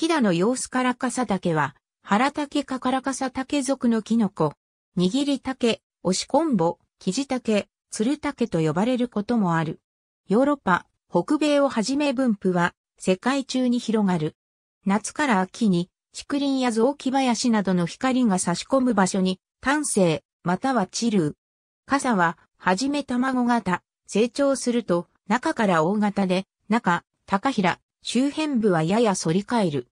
飛騨の様子からかさ竹は、原竹かからかさ竹属のキノコ、握り竹、押し昆布、生地竹、鶴竹と呼ばれることもある。ヨーロッパ、北米をはじめ分布は、世界中に広がる。夏から秋に、竹林や雑木林などの光が差し込む場所に、丹精、またはチル傘は、はじめ卵型、成長すると、中から大型で、中、高平、周辺部はやや反り返る。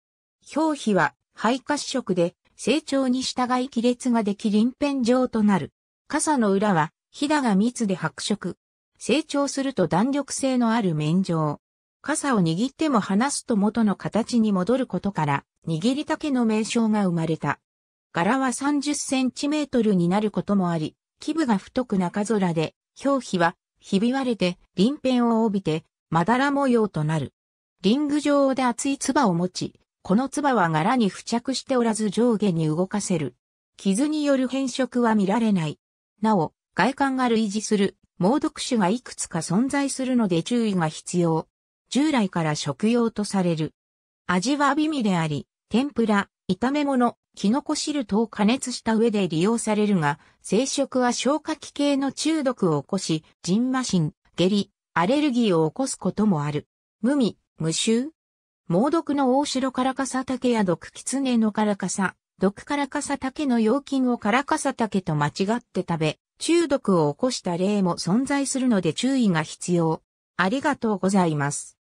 表皮は肺褐色で成長に従い亀裂ができ鱗片状となる。傘の裏はひだが密で白色。成長すると弾力性のある面状。傘を握っても離すと元の形に戻ることから、握り丈の名称が生まれた。柄は30センチメートルになることもあり、基部が太く中空で、表皮はひび割れて、鱗片を帯びて、まだら模様となる。リング状で厚い唾を持ち、この唾は柄に付着しておらず上下に動かせる。傷による変色は見られない。なお、外観が類似する猛毒種がいくつか存在するので注意が必要。従来から食用とされる。味は微味であり、天ぷら、炒め物、キノコ汁等を加熱した上で利用されるが、生食は消化器系の中毒を起こし、ジンマシン、下痢、アレルギーを起こすこともある。無味、無臭、猛毒の大城からかさ竹や毒狐のからかさ、毒からかさ竹の腰菌をからかさ竹と間違って食べ、中毒を起こした例も存在するので注意が必要。ありがとうございます。